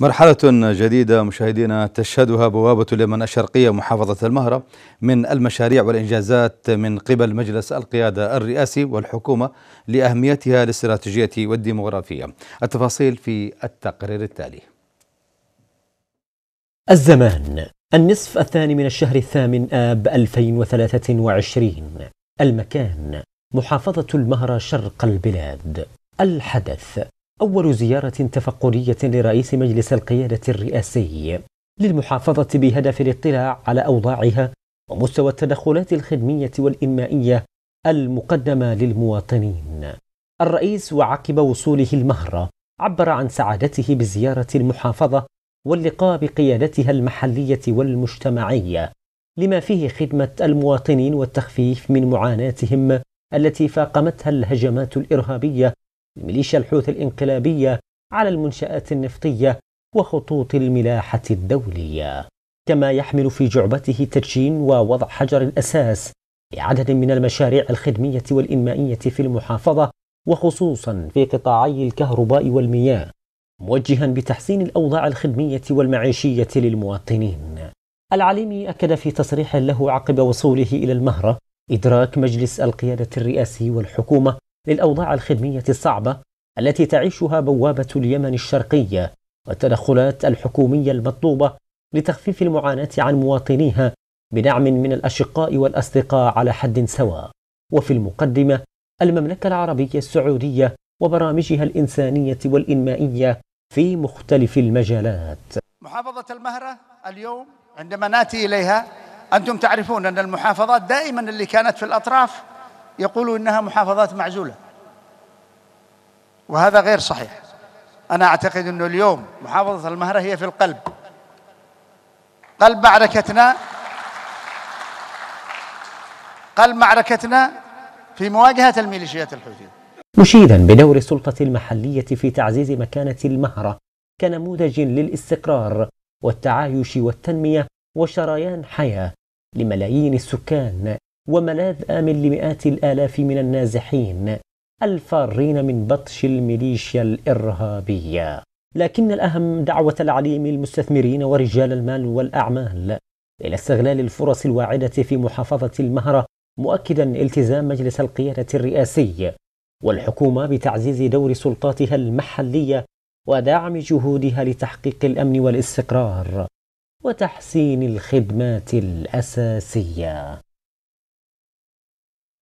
مرحلة جديدة مشاهدينا تشهدها بوابة اليمن الشرقية محافظة المهرة من المشاريع والإنجازات من قبل مجلس القيادة الرئاسي والحكومة لأهميتها الاستراتيجية والديمغرافية التفاصيل في التقرير التالي الزمان النصف الثاني من الشهر الثامن آب 2023 المكان محافظة المهرة شرق البلاد الحدث أول زيارة تفقدية لرئيس مجلس القيادة الرئاسي للمحافظة بهدف الاطلاع على أوضاعها ومستوى التدخلات الخدمية والإنمائية المقدمة للمواطنين. الرئيس وعقب وصوله المهرة عبر عن سعادته بزيارة المحافظة واللقاء بقيادتها المحلية والمجتمعية، لما فيه خدمة المواطنين والتخفيف من معاناتهم التي فاقمتها الهجمات الإرهابية لميليشيا الحوثي الانقلابية على المنشآت النفطية وخطوط الملاحة الدولية كما يحمل في جعبته تدشين ووضع حجر الأساس لعدد من المشاريع الخدمية والإنمائية في المحافظة وخصوصا في قطاعي الكهرباء والمياه موجها بتحسين الأوضاع الخدمية والمعيشية للمواطنين العليمي أكد في تصريح له عقب وصوله إلى المهرة إدراك مجلس القيادة الرئاسي والحكومة للأوضاع الخدمية الصعبة التي تعيشها بوابة اليمن الشرقية والتدخلات الحكومية المطلوبة لتخفيف المعاناة عن مواطنيها بدعم من الأشقاء والأصدقاء على حد سواء وفي المقدمة المملكة العربية السعودية وبرامجها الإنسانية والإنمائية في مختلف المجالات محافظة المهرة اليوم عندما ناتي إليها أنتم تعرفون أن المحافظات دائما اللي كانت في الأطراف يقولوا إنها محافظات معزولة وهذا غير صحيح أنا أعتقد أنه اليوم محافظة المهرة هي في القلب قلب معركتنا قلب معركتنا في مواجهة الميليشيات الحوثية مشيدا بدور السلطة المحلية في تعزيز مكانة المهرة كنموذج للاستقرار والتعايش والتنمية وشريان حياة لملايين السكان وملاذ آمن لمئات الآلاف من النازحين الفارين من بطش الميليشيا الإرهابية لكن الأهم دعوة العليم المستثمرين ورجال المال والأعمال إلى استغلال الفرص الواعدة في محافظة المهرة مؤكدا التزام مجلس القيادة الرئاسي والحكومة بتعزيز دور سلطاتها المحلية ودعم جهودها لتحقيق الأمن والاستقرار وتحسين الخدمات الأساسية